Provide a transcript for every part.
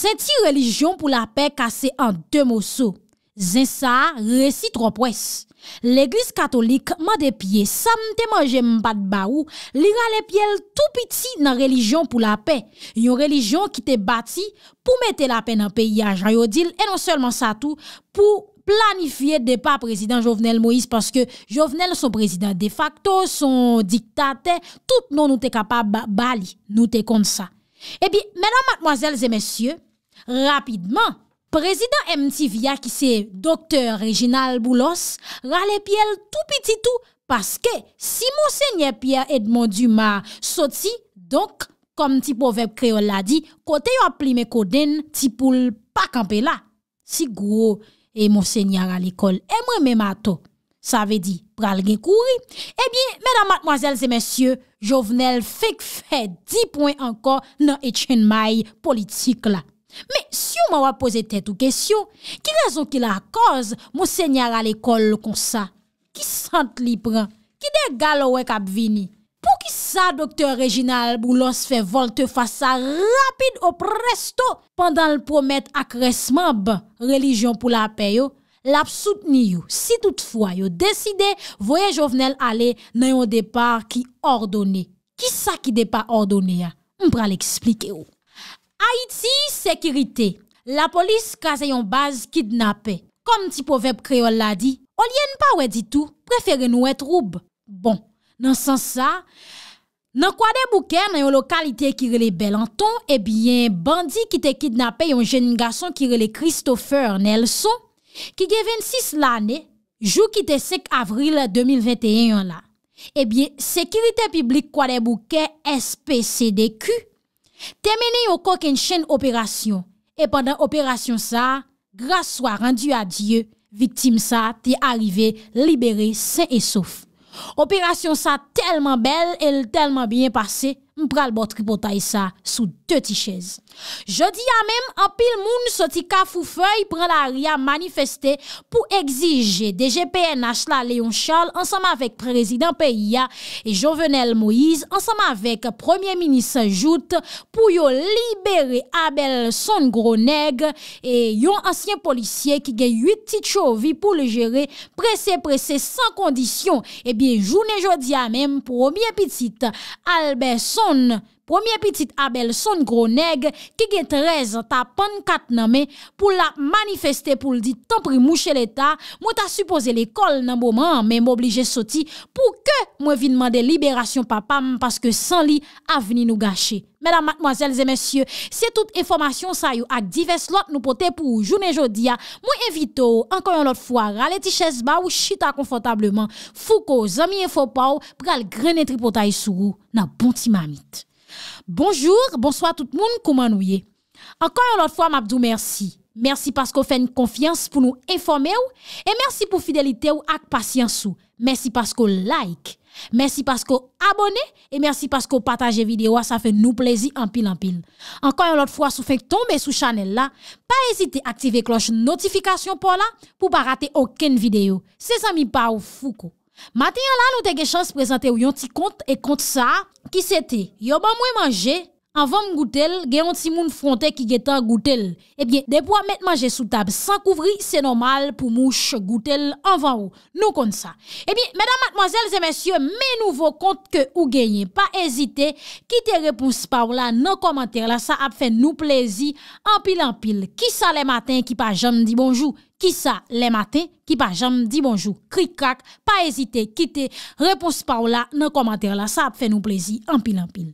Se ti relijon pou la pe kase an de moso. Zen sa, resi tro pwes. L'eglis katolik man de pie, san te man jem bat ba ou, li ran le pie l tou piti nan relijon pou la pe. Yon relijon ki te bati pou mete la pe nan pe ya jan yodil e non selman sa tou pou planifiye de pa prezident Jovenel Moïse paske Jovenel son prezident de facto, son diktate, tout nou nou te kapab bali, nou te kont sa. E eh bi, menan matmoazel zemesye, Rapidman, prezident M. Tivya ki se doktor Reginald Boulos rale pi el tou piti tou paske si monsenye Pierre Edmond Dumas soti, donk, kom ti povep kreol la di, kote yo apli me koden ti pou l pakampe la. Ti gwo e monsenye rale kol, e mwen me mato, sa ve di pral gen kouri. Ebyen, eh menan matmoazelze mensyo, jovenel fek fe di poen anko nan etchen may politik la. Me, si yo mwa wap pose tèt ou kesyo, ki rezon ki la akòz mwen sènyara l'ekol lò kon sa? Ki sant li pran? Ki de gal wèk ap vini? Po ki sa, doktor Reginald, bou lòs fè volte fasa rapide ou presto pandan l'promet akresman bè, relijyon pou la apè yo, l'ap soutni yo, si toutfwa yo deside voyè jovenel ale nan yon depar ki ordonè. Ki sa ki depar ordonè ya? Mpral explike yo. Haiti, sekirite. La polis kaze yon baz kidnapè. Kom ti povep kreol la di, o liyen pa we ditou, preferen ou etroub. Bon, nan san sa, nan kwa de bouke nan yon lokalite ki rele Belanton, ebyen eh bandi ki te kidnapè yon jen nga son ki rele Christopher Nelson, ki ge 26 lane, jou ki te sek avril 2021 la. Ebyen, eh sekirite publik kwa de bouke SPCDQ, Temene yo kok en chen operasyon, e pandan operasyon sa, graswa rendu a Diyo, vitim sa te arrive, libere, sen e sof. Operasyon sa telman bel, el telman bien pase, mpral botri potay sa sou te ti chez. Jodi a mem apil moun soti kaf ou fey pral aria manifestè pou egzije DGPN Asla Leon Charles ansam avèk prezident PIA e Jovenel Moïse ansam avèk premier minis Jout pou yo libere Abel Son Groneg e yon ansyen polisye ki gen yut tit chouvi pou le jere presè presè san kondisyon e eh bi jounen jodi a mem premier pitit Alben Son SON Ou miye pitit abel son gro neg, ki gen trez ta pan kat nan me pou la manifeste pou li di tan pri mou cheleta, mou ta suppose l'ekol nan mou man, men mou oblije soti pou ke mou evinman de liberasyon papam, paske san li avini nou gache. Mèdam matmoazèl zè mèsyè, se tout informasyon sa yo ak divers lot nou pote pou ou jounen jodia, mou evito anko yon lot fwa rale ti ches ba ou chita konfotableman, fou ko zamiye fopaw pral grenetri potay sou ou nan bonti mamit. Bonjou, bonsoi tout moun kouman ouye. Ankon yon lot fwa mabdou mersi. Mersi paskou fèn konfians pou nou informe ou. E mersi pou fidelite ou ak pasyans ou. Mersi paskou like. Mersi paskou abone. E mersi paskou pataje videwa sa fè nou plezi anpil anpil. Ankon yon lot fwa sou fèn tombe sou chanel la. Pa esite aktive kloche notifikasyon pou la pou pa rate oken videyo. Se zami pa ou fou kou. Matin an la nou te gen chans prezante ou yon ti kont e kont sa ki sete. Yo ban mwen manje anvan mwen goutel gen yon ti moun fronte ki gen tan goutel. Ebyen, eh de pou an met manje sou tab san kouvri, se normal pou mouche goutel anvan ou. Nou kont sa. Ebyen, medan matmazel zemensye, men nou vokont ke ou genyen. Pa ezite, ki te repous pa ou la nan komantir la, sa ap fè nou plezi an pil an pil. Ki sa le maten ki pa jan di bonjou? Ki sa le maten? Ipa janm di bonjou, krik krak, pa ezite, kite, repons pa ou la nan komantèr la, sa ap fè nou plezi, anpin anpin.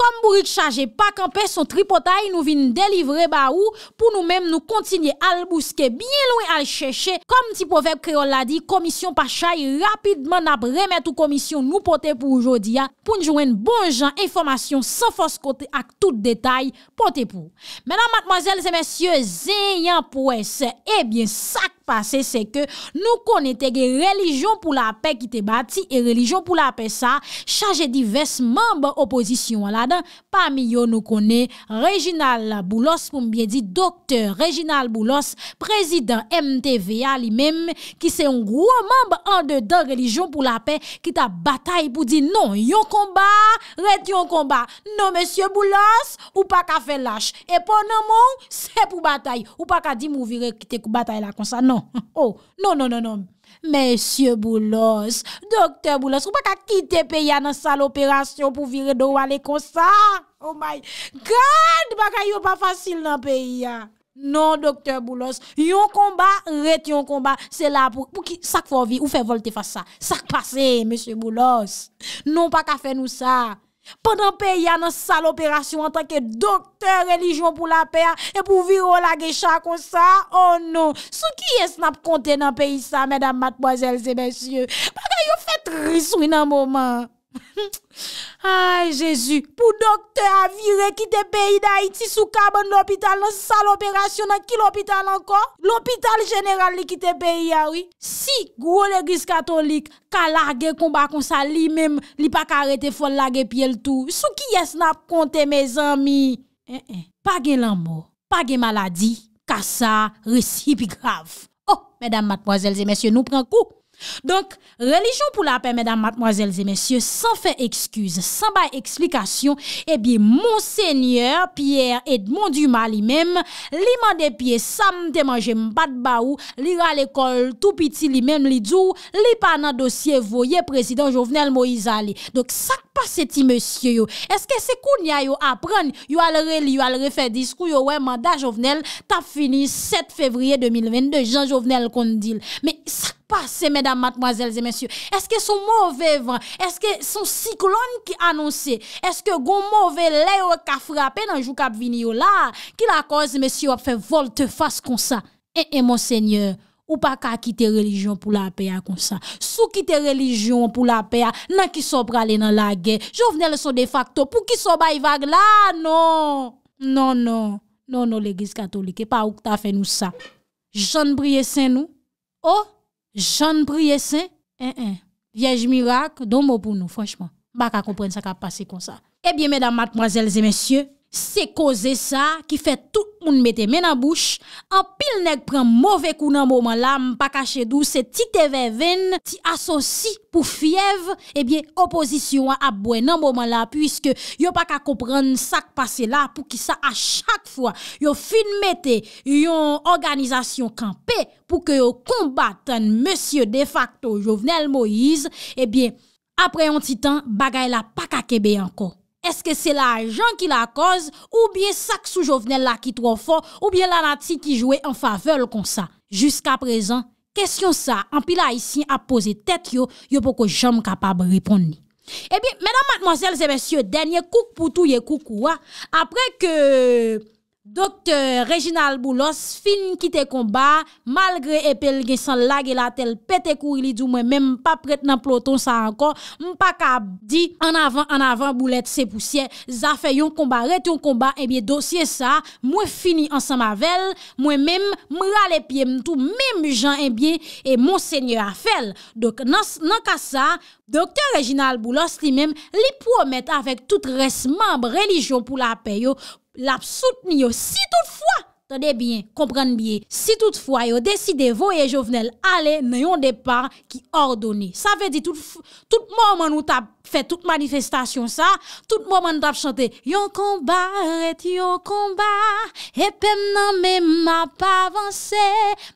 Kom bourit chaje, pak anpe son tripotay, nou vin delivre ba ou, pou nou menm nou kontinye albouske, biye loue alcheche, kom ti poveb kreol la di, komisyon pa chaye rapidman ap remet ou komisyon nou pote pou oujodi ya, pou nou jwen bon jan, informasyon, san fos kote ak tout detay, pote pou. Menan matmazel se mensyo, zeyan pwese, ebyen eh sak! pase se ke nou konete ge relijon pou la pe ki te bati e relijon pou la pe sa, chaje diverse mamba oposisyon la dan pa mi yo nou konen Reginald Boulos pou mbiye di doktor Reginald Boulos prezident MTVA li mem ki se yon gwo mamba an de dan relijon pou la pe ki ta batay pou di non, yon komba ret yon komba, non monsye Boulos ou pa ka fe lache, e pon nan moun, se pou batay ou pa ka di mou vire ki te batay la konsa, non Non. Oh, non, non, non, non. Mè sè boulos. Doktè boulos. Ou baka kite pe ya nan sal operasyon pou vire do wale konsa? Oh my God! Baka yo pa fasil nan pe ya. Non, doktè boulos. Yon komba, ret yon komba. Se la pou ki sak fò vi ou fè volte fasa. Sak pase, mè sè boulos. Non baka fè nou sa. Pendan pe y an an sal operasyon an tanke dokte relijyon pou la pe oh non. a e pou viro la gecha kon sa, oh nou, sou ki es nap konte nan pe y sa, medan matboazel se bensye, bagay yo fet risou in an mouman. Ay, Jezu, pou dokte avire ki te peyi da iti sou kabon l'opital nan sal operasyon nan ki l'opital anko? L'opital general li ki te peyi awi? Si, gwo le gris katolik, ka lage konba kon sa li mem, li pa karete fol lage piye l'tou? Sou ki yes nap konte, me zami? E, e, pa gen l'anmo, pa gen maladi, kasa, resipi grav. Oh, medan matmoazelze, mesye nou pren kou? Donk, relijyon pou la pe mèdam matmoazèl zè mèsyè, san fè eksküz, san bay eksplikasyon, e eh biye monsenyeur Pierre Edmond Dumas li mèm, li mande piye sam te manje mbat ba ou, li ra l'ekol tout piti li mèm li djou, li pa nan dosye voye prezident Jovenel Moizali. Pase ti monsye yo, eske se koun ya yo apren, yo alre li, yo alre fe diskou, yo we manda jovenel, ta fini 7 fevriye 2020 de jan jovenel kondil. Me sak pase medan matmoazelze monsye yo, eske son mou vevan, eske son siklon ki anonsi, eske goun mou vele yo ka frape nan jou kab vini yo la, ki la koz monsye yo ap fe volte fase kon sa, e e monsenye yo. Ou pa ka kite relijyon pou la peya kon sa. Sou kite relijyon pou la peya, nan ki so pra le nan la gen. Jou vene le so de facto pou ki so bay vague la. Non, non, non. Non, non, l'Eglise katholik, e pa ou ta fe nou sa. Jeanne priye sen nou? Oh, Jeanne priye sen? En, eh, en, eh. viej mirak, don mo pou nou, fwanchman. Ba ka kompren sa ka pase kon sa. E bien, mesdames, mademoiselles et messieurs, Se koze sa, ki fe tout moun mette men an bouch, an pil neg pren mouve kou nan mouman la, mpa ka chedou, se ti te veven, ti asosi pou fiev, ebyen opozisyon an abwen nan mouman la, pwiske yo pa ka kompren sak pase la pou ki sa a chak fwa yo fin mette yon organizasyon kampe pou ke yo kombaten msye de facto Jovenel Moïse, ebyen apre yon titan, bagay la pa ka kebey anko. Eske se la jan ki la koz, ou bie sak sou jovenel la ki tro fon, ou bie la nati ki jwe en favel kon sa. Juska prezan, kesyon sa, an pi la isin apose tet yo, yo pou ko jan m kapab repond ni. Ebi, eh menan matmazel se mensyo denye kouk pou touye kouk ou a, apre ke... Dokter Reginald Boulos fin kite komba, malgre epel gen san lage la tel pete kou li dou mwen men mpapret nan ploton sa ankon, mpaka di anavan anavan boulet se pousye. Za fe yon komba, ret yon komba, enbyen eh dosye sa, mwen fini ansan mavel, mwen men mralepye mtou, men mugen eh enbyen, e monsenye afel. Dok nan ka sa, Dokter Reginald Boulos li men li promet avek tout res mamb religion pou la peyo. Lap souten yo, si tout fwa, tade bien, komprenn biye, si tout fwa yo deside voye jovenel ale, ne yon depar ki ordoni. Sa ve di tout moment nou ta fe tout manifestation sa, tout moment nou ta chante, Yon komba, ret yon komba, epem nan men map avanse,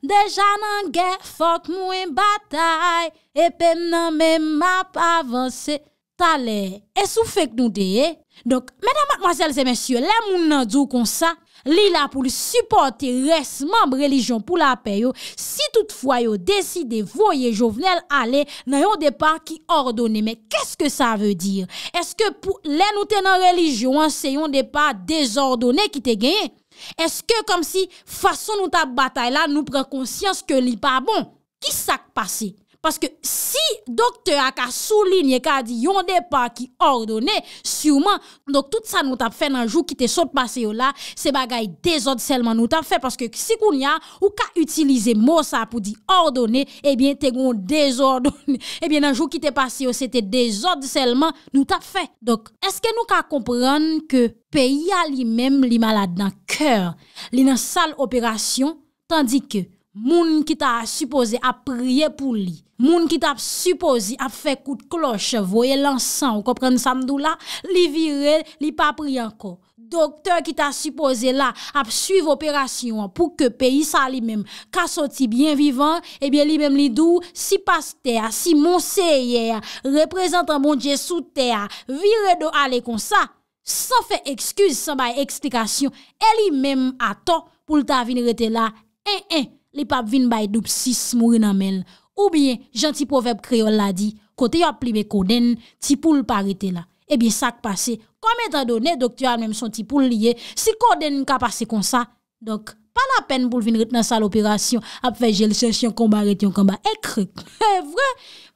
deja nan gen fok mwen batay, epem nan men map avanse, tale. E sou fek nou deye? Donc, mesdames, mademoiselles et messieurs, lè moun nan djou konsa, li la pou li supporte res membre religion pou la peyo, si toutfoy yo deside voye jovenel ale, nan yon depa ki ordone. Mè kèskè sa vè dir? Eske pou lè nou tenan religion, se yon depa dezordone ki te genye? Eske kom si fason nou ta batay la nou pren konsyans ke li pa bon? Ki sak pase? Paske si dokte a ka souline, ka di yon depa ki ordone, souman, dok tout sa nou tap fe nan jou ki te sot pase yo la, se bagay dezod selman nou tap fe. Paske si koun ya, ou ka utilize mou sa pou di ordone, ebyen te goun dezodone. Ebyen nan jou ki te pase yo, se te dezod selman nou tap fe. Dok, eske nou ka kompran ke pe ya li men li malade nan kèr, li nan sal operasyon, tandi ke, Moun ki ta supose ap prie pou li. Moun ki ta supose ap fe kout kloche, voye lansan, ou kopren samdou la, li vire, li pa prie anko. Dokteur ki ta supose la ap suive operasyon pou ke peyi sa li mem. Kasoti bien vivan, ebyen li mem li dou si paste a, si monseye a, reprezentan moun dje sou te a, vire do ale kon sa. San fe ekskuse san bay eksplikasyon, e li mem ato pou ta vini rete la. En, en. Li pap vin bay doup sis mou rin amel. Ou bien, janti povep kreol la di, kote yo ap plibe koden, ti pou l parite la. Ebi eh sak pase, kome tan do ne doktyal menm son ti pou l liye, si koden n ka pase kon sa. Dok, pa la pen pou l vin riten sa l operasyon, ap fej jel se yon komba riten yon komba. Ekre, eh, kre vre,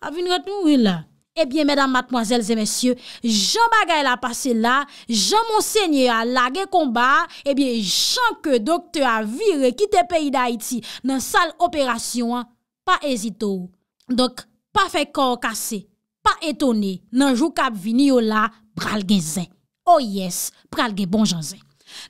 ap vin riten mou rin la. Ebyen, eh mèdam matmoazèl zè mèsyè, jan bagay la pase la, jan monsènyè la ge konba, ebyen, chan ke dokte a vire ki te peyi da Haiti nan sal operasyon, pa ezito ou. Dok, pa fek kor kase, pa etone nan jou kap vini yo la, pralge zè. Oh yes, pralge bonjan zè.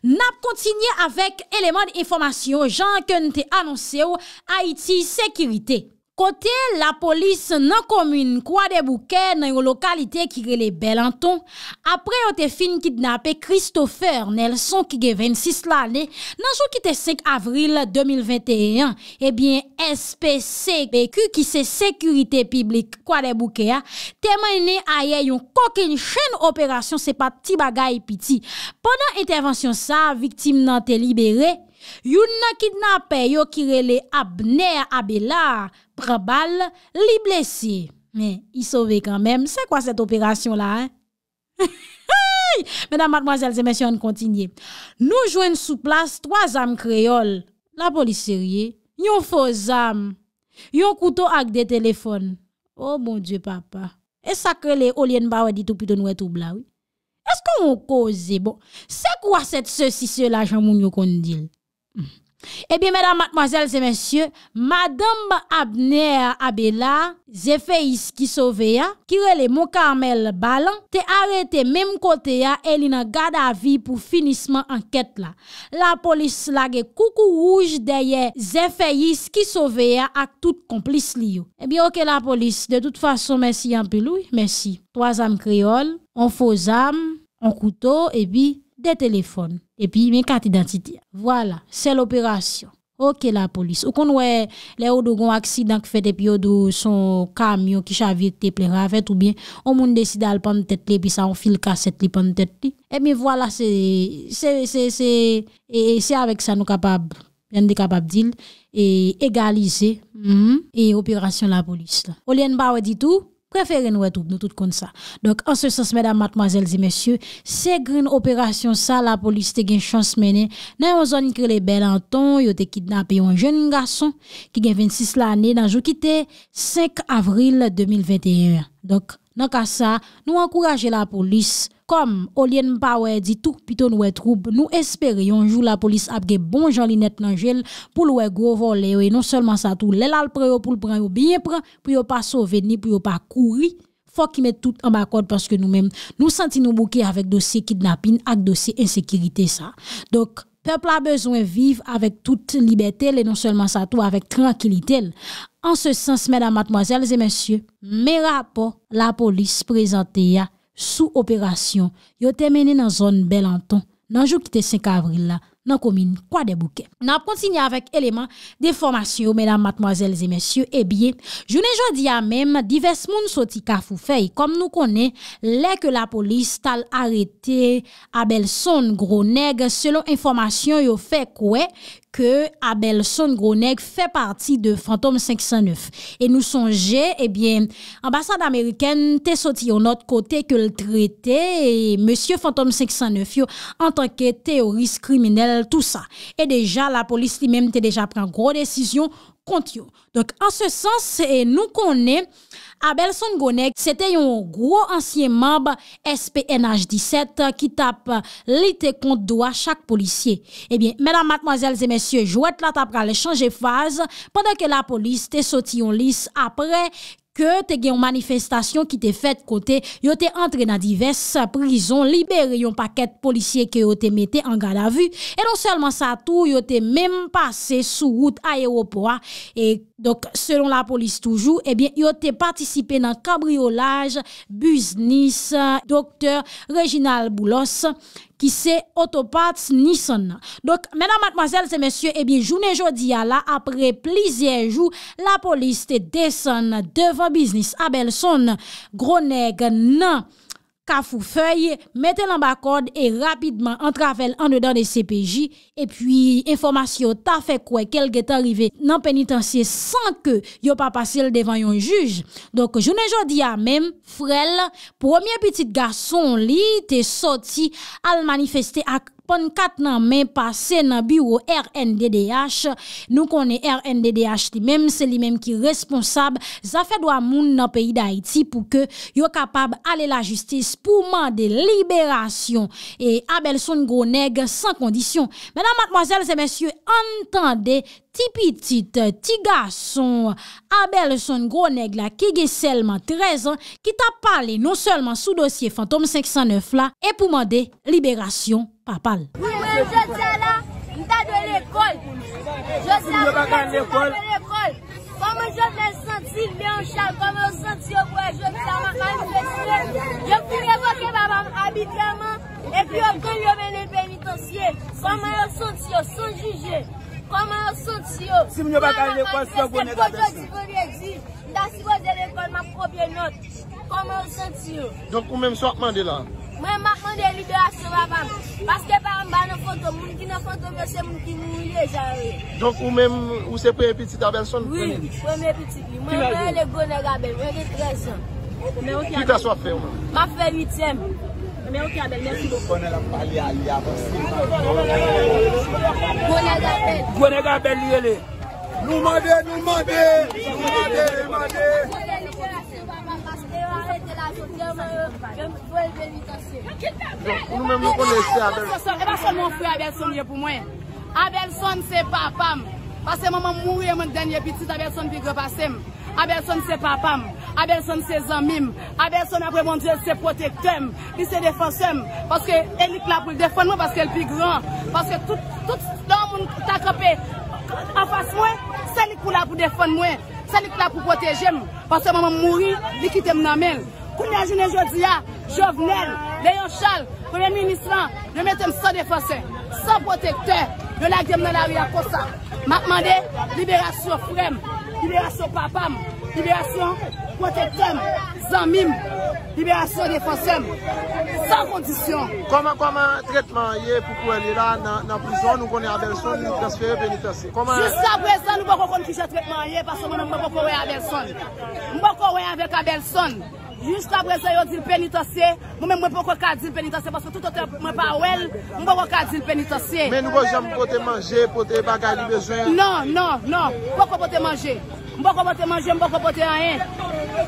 Nap kontinye avèk eleman informasyon jan ke nte anonsè ou, Haiti sekiritè. Kote la polis nan komine kwa debouke nan yon lokalite ki ge le bel anton, apre yon te fin kidnap e Kristoffer Nelson ki ge 26 lal ne, nan joun ki te 5 avril 2021, ebyen SPC beku ki se sekurite piblik kwa debouke a, temay ne a ye yon koke yon chen operasyon se pa ti bagay piti. Ponan intervensyon sa, viktim nan te libere, Yon na kidnapè, yon kirele abne, abela, prabal, li blesye. Men, yon sove kanmen, se kwa set operasyon la? Eh? Menan mademoiselle, se mensyon kontinye. Nou jwen sou plas, 3 am kreol, la poliserye, yon fos am, yon kuto ak de telefone. O oh, bon die papa, es sa krele olien bawe ditou pito nou etou blawe? Es kon yon koze bon? Se kwa set sosi selajan moun yon kondil? Ebi mèdam matmazèl zè mèsyè, madame Abner Abela, zè feyis ki soveya, kire le mokamel balan, te arete mèm kote ya elina gada vi pou finisman anket la. La polis lage koukou wouj deye zè feyis ki soveya ak tout komplis liyo. Ebi eh ok la polis, de tout fason mèsy yon pelouy, mèsy. Troazam kriol, on fozam, on koutou, ebi de telefon. et puis mes cartes d'identité. Voilà, c'est l'opération. Ok la police. Ou qu'on voit les accident qui fait et puis ou son camion qui chavit plein ravette ou bien, on monde décide à prendre tête et puis ça on fil cassette li prendre tête Et eh bien voilà, c'est, c'est, c'est, et c'est avec ça nous capable, bien capable dire, et égaliser, mm-hmm, et opération la police là. Ou dit tout, Preferen wè toub nou tout kon sa. Donk ansesans mèdam matmazèl zi mèsyou, se grèn operasyon sa la polisite gen chans mènen, nan yo zon nkri lè bel an ton, yo te kidnapè yon jen ngar son, ki gen 26 l'anè nan jou kite 5 avril 2021. Donc, dans cas ça, nous encourageons la police comme olien power dit tout plutôt nous trouble nous espérons jour la police a bon Jean Linette Langel pour le gros voler et non seulement ça tout les là pour le prendre bien prendre pour pas sauver ni pour pas courir faut qu'ils mettent tout en bas parce que nous-mêmes nous sentons nous bouquer avec dossier kidnapping avec dossier insécurité ça donc Pepl a bezwen viv avèk tout libetel e non selman sa tou avèk tranquilitel. An se sens, mèdam matmoazèl, zè mèsyè, mè rapò, la polis prezante ya sou operasyon. Yo temene nan zon bel anton, nan jou kite 5 avril la. nan komine kwa debouke. Nan ap kontinye avèk eleman de formasyon, menan matmoazèl zè mèsyon, ebyen, eh jounen jò diya mèm, divers moun soti kafou fèy, kom nou konè, lè ke la polis tal arete abèl son gro neg, selon informasyon yo fè kouè que Abelson Groneg fait partie de Fantôme 509. Et nous songez eh bien, ambassade américaine t'est sorti au notre côté que le traité et monsieur Fantôme 509 en tant que théoriste criminel, tout ça. Et déjà, la police lui-même t'est déjà pris une grosse décision kont yo. Donc, an se sens, e nou kon ne, Abel Son Gonek, se te yon gwo ansye mab SPNH 17 ki tap li te kont doa chak polisye. Ebyen, menan matmazel zemensye, jwet la tap ka le chanje faz pwede ke la polis te soti yon lis apre ki Ke te gen yon manifestasyon ki te fet kote, yo te entre nan divers prison, liber yon paket policye ke yo te mette an gada vu. E non selman sa tou, yo te menm pase sou wout aeropoa. Et donc, selon la polis toujou, eh yo te patisipe nan kabriolaj, buznis, doktor, reginal boulos... ki se otopat nison. Donk, menan matmazel se mesye, ebi, jounen jodia la, apre plizien jou, la polis te desen devan biznis. Abel son groneg nan ka fou fèye, mette lan ba kode e rapidman an travèl an nedan de CPJ e pi informasyon ta fè kouè kel gè tanrive nan penitansye san ke yo pa pasèl devan yon juj. Donk jounen jodi a menm, frel, pwomye pwetit gason li te soti al manifestè ak kouè. pon kat nan men pase nan bureau RNDDH. Nou konen RNDDH li men, se li men ki responsab, zafèdwa moun nan peyi da iti pou ke yo kapab ale la justis pou man de liberasyon e abel son gro neg san kondisyon. Menan matmoazel se mensyou entande ti pitit, ti gason. Mabel son gro neg la ki ge selman 13 an ki ta pale non selman sou dosye Fantom 509 la epou mande liberasyon papal. Koman ou sot si yo? Si mwen yo batal lèkwa, si mwen yo gwenè da bè son? Koman ou sot si yo? Donk ou mèm sou akman de lan? Mwen mèm akman de lèkwa sou avan. Paske pa an ban an konton, moun ki nan konton vè se moun ki moun lè jan. Donk ou mèm, ou se pre mè piti ta bè son? Oui, pre mè piti li. Mwen mèm lè gwenè da bè, mwen mè mè pre son. Ki ta sou ap fè ou mè? Ma fè 8èm. Gwene gwa apel liye li Nou made nou made Nou made nou made Ewa rete la sotiam Gwen vweli vweli tasye Ewa son mwen fwe Abel son ye pou mwen Abel son se papam Ase mwen mwen mwen denye pitit Abel son pi gwe pasem Abel son se papam A berson se zanmim, a berson apre mondye se protekte m, li se defanse m, paske el li kla pou defan mwen paske el pi gran, paske tout loun moun takope afas mwen, sa li kla pou defan mwen, sa li kla pou proteje m, paske moun moun mouri, li ki tem nanmel. Koun la jene jo diya, jo vnel, le yon chal, kwen le minis lan, yo metem sa defanse, sa protekte, yo lak dem nan ari apos sa. Ma kman de, liberasyon frem, liberasyon papam, liberasyon... protektèm, zanmim, liberasyon defansèm, san kondisyon. Koman koman tretman ye pou kwen li la nan prizon nou konen a belson, nou transfer penitasyen? Jus ta brezan nou bako kon kise tretman ye pason mwen mwen bako wè a belson. Mwen bako wè a belson. Jus ta brezan yo dil penitasyen, mwen mwen bako kwa dil penitasyen pason touta tèp mwen pa wèl, mwen bako kwa dil penitasyen. Men nou bojèm pote manje, pote bagay li bejwen? Non, non, non, bako pote manje? Mpoko pote manje, mpoko pote a yen.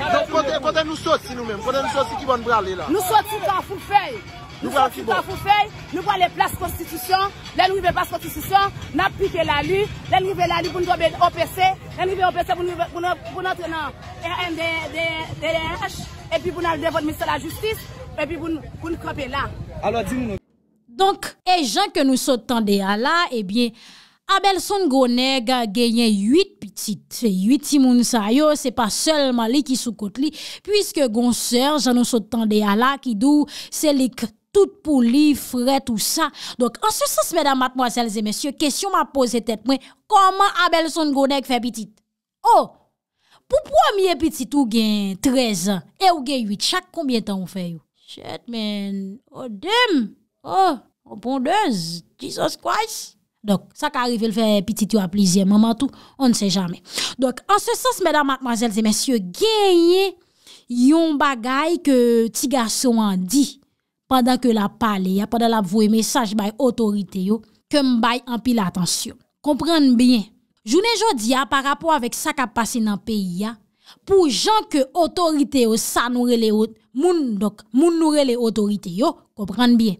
Non pote nou sotsi nou men, pote nou sotsi ki bon brale la. Nou sotsi ta foun fey, nou sotsi ta foun fey, nou vwa le plas konstitusyon, le nou yve plas konstitusyon, na pike la li, le nou yve la li pou nou dobe OPC, le nou yve OPC pou nou tenan RNDH, e pi pou nou devote minister la justis, e pi pou nou kope la. Donk, e jan ke nou sotsan de ala, e bien, Abel Son Gonek genye 8 pitit, fe 8 timoun sa yo, se pa sel mali ki soukot li, pwiske gonser, janon sotan de ala ki dou, se lik tout pou li, fre tout sa. Dok, ansesans, medan matmoaselze, mesye, kesyon ma pose tet mwen, koman Abel Son Gonek fe pitit? Oh, pou pou amye pitit ou gen 13 an, e ou gen 8, chak konbien tan ou fe yo? Chet men, oh dem, oh, opondez, Jesus Christ! Sak arive l fe pitit yo a plizye Maman tou, on ne se jamen En se sens, mesdames, mesdames, mesdames Genye yon bagay Ke ti gason an di Padan ke la pale Padan la vwe mesaj bay otorite yo Kem bay an pila atensyon Komprende bien Jounen jodi ya, par rapport avek sak a pase nan peyi ya Pou jan ke otorite yo San nure le otorite yo Komprende bien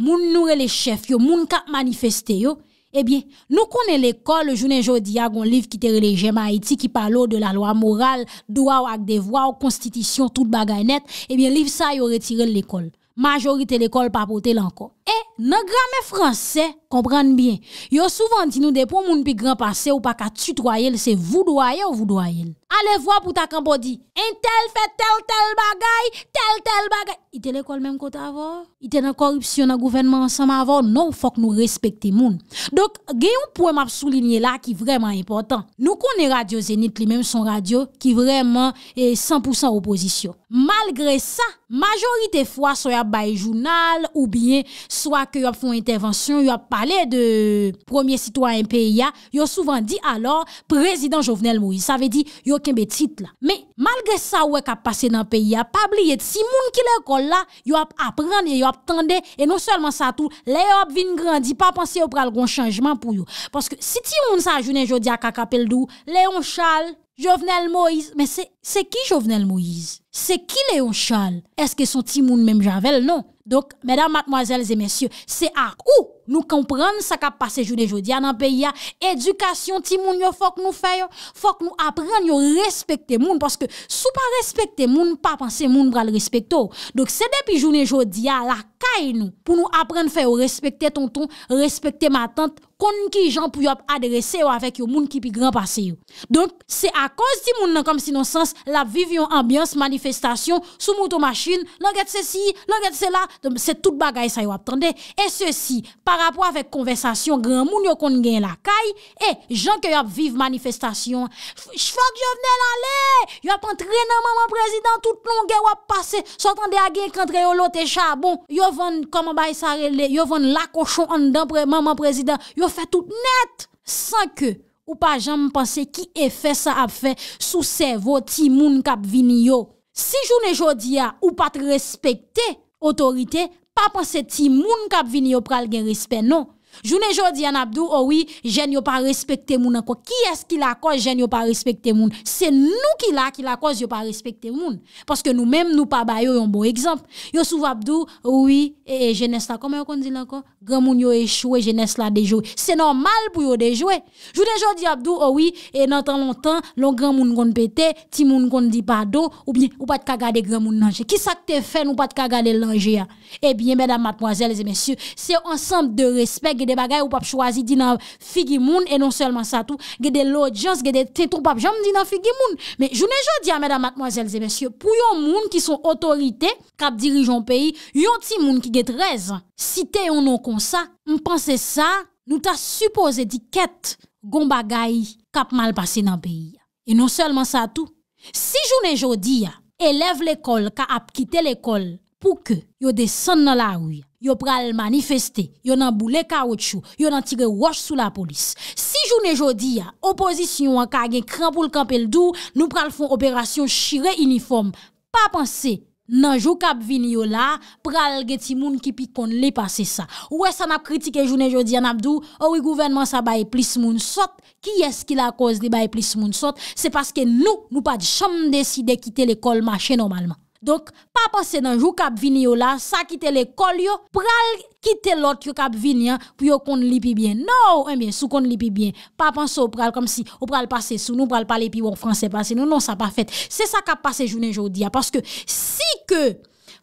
Moun nure le chef yo Moun kap manifeste yo Ebyen, eh nou konen l'ekol, jounen jodi agon liv ki te releje ma iti ki palo de la loa moral, douaw ak devwaw, konstitisyon, tout bagay net, ebyen eh liv sa yo retire l'ekol. Majorite l'ekol pa pote lanko. E, nan grame franse, kompran bien... Yo souvan di nou depo moun pi gran pase... Ou pa ka tutroyel, se voudoye ou voudoyel... Ale vwa pou takan po di... En tel fe tel tel bagay... Tel tel bagay... Ite le kol menm kota avor... Ite nan korupsyon nan gouvenman ansan ma avor... Non fok nou respekte moun... Dok, gen yon pou em ap soulinye la ki vreman important... Nou konen radio zenit li menm son radio... Ki vreman e 100% oposisyon... Malgre sa... Majorite fwa soy ap baye jounal... Ou bien... Swa ke yo ap fon intervensyon, yo ap pale de premier citoyen PEIA, yo souvan di alor prezident Jovenel Moïse. Sa ve di, yo kembe tit la. Me, malgre sa wè kap pase nan PEIA, pa bliye ti moun ki lè kol la, yo ap aprene, yo ap tende, e non selman sa tou, lè yo ap vin grandi, pa panse yo pral gon chanjman pou yo. Paske si ti moun sa jounen jodi a kaka pel dou, Léon Charles, Jovenel Moïse, me se ki Jovenel Moïse? Se ki Léon Charles? Eske son ti moun mèm Javel, non? Donc, mesdames, mademoiselles et messieurs, c'est à où nous comprenons ce qui a passé jeudi et jeudi, dans le pays, il y a éducation, il y a tout le monde, il faut que nous fayons, il faut que nous apprenons à respecter le monde, parce que si on ne respecte pas le monde, on ne va pas penser que le monde va le respecter. Donc, c'est depuis jeudi et jeudi, il y a la caille, pour nous apprendre à respecter ton ton, respecter ma tante, konn ki jan pou yo ap adrese yo avèk yo moun ki pi gran pase yo. Donk, se akòz ti moun nan kom si non sens, la ap viv yon ambyans, manifestasyon, sou moutou machin, nan get se si, nan get se la, se tout bagay sa yo ap tende, e se si, par apò avèk konversasyon, gran moun yo konn gen la kay, e jan ke yo ap viv manifestasyon, chfòk yo vnen lalè, yo ap antre nan maman prezident, tout non gen yo ap pase, sotande a gen kentre yo lote chabon, yo von koman bayi sa relè, yo von lakochon an dan maman prezident, yo, Fè tout net San ke ou pa janm panse Ki e fè sa ap fè Sou sevo ti moun kap vini yo Si joun e jodia ou pa te respekte Otorite pa panse Ti moun kap vini yo pral gen respe non Jounen jo di an Abdou, owi, oh jen yo pa respecte moun anko. Ki esk ki la koz jen yo pa respecte moun? Se nou ki la ki la koz yo pa respecte moun. Paske nou menm nou pa bayo yon bo ekzamp. Yo souf Abdou, owi, oh genes e, la, kome yo kon di lanko? Gran moun yo echwe, genes la dejwe. Se normal pou yo dejwe. Jounen jo di Abdou, owi, oh e nan tan lontan loun gran moun kon pete, ti moun kon di pado, ou biye ou pat kagade gran moun nanje. Ki sak te fen ou pat kagade lanje ya? E biye, mèdam matmoazèl, se mèsyou, se de bagay ou pap chwazi dinan figi moun, e non selman sa tou, gede lodjans, gede tetoun pap jam dinan figi moun. Me, jounen jodia, medan matmoazelze mensyo, pou yon moun ki son otorite kap dirijon peyi, yon ti moun ki get rez. Si te yon nou konsa, mpense sa, nou ta suppose di ket goun bagay kap mal basi nan peyi. E non selman sa tou, si jounen jodia, eleve lekol ka ap kite lekol, Pou ke yo de san nan la ouye, yo pral manifeste, yo nan boule karoutchou, yo nan tire wosh sou la polis. Si jounen jodi ya, opozisyon an ka gen kran pou l kampel dou, nou pral fon operasyon shire uniform. Pa panse nan jou kap vini yo la, pral geti moun ki pi kon le pase sa. Ouwe san ap kritike jounen jodi an ap dou, ouwe oh gouvenman sa baye plis moun sot, ki eski la koz li baye plis moun sot. Se paske nou, nou pa jom deside kite l ekol mache normalman. Donk, pa panse nan jou kap vini yo la, sa kite le kol yo, pral kite lot yo kap vini ya, pou yo kon li pi bien. Non, enbyen, eh sou kon li pi bien. Pa panse ou pral, kom si, ou pral pase sou, nou pral pale pi wak franse pase, nou non sa pa fete. Se sa kap pase jounen joudi ya, paske si ke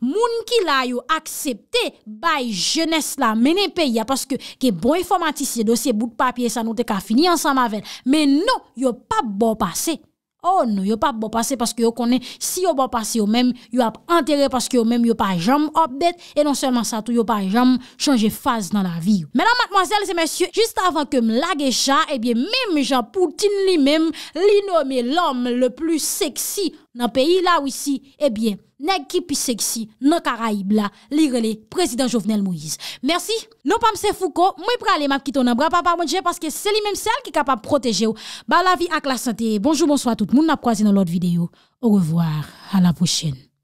moun ki la yo aksepte bay jenes la menen pe, ya paske ke bon informatise dosye bout papye, sa nou te ka fini ansan mavel. Men nou, yo pap bon pase. Oh nou, yo pa bo pase paske yo konen, si yo bo pase yo men, yo ap enterre paske yo men, yo pa jam obbet, e non selman sa tou yo pa jam chanje faz nan la vi. Menan matmoazel, se mensyo, jist avan ke m lagecha, ebyen eh menm Jean Poutine li menm li nome lom le plus seksi nan peyi la ou isi, ebyen. Nè kipi seksi, nè karaib la, li rele, prezident Jovenel Moïse. Mersi, nou pamse fouko, mwen prale map kiton nan bra pa pa mwen dje, paske se li men sel ki kapap proteje ou, ba la vi ak la sante. Bonjou, bonsoi tout, moun na proazi nan lot videyo. Ou revoar, a la pochene.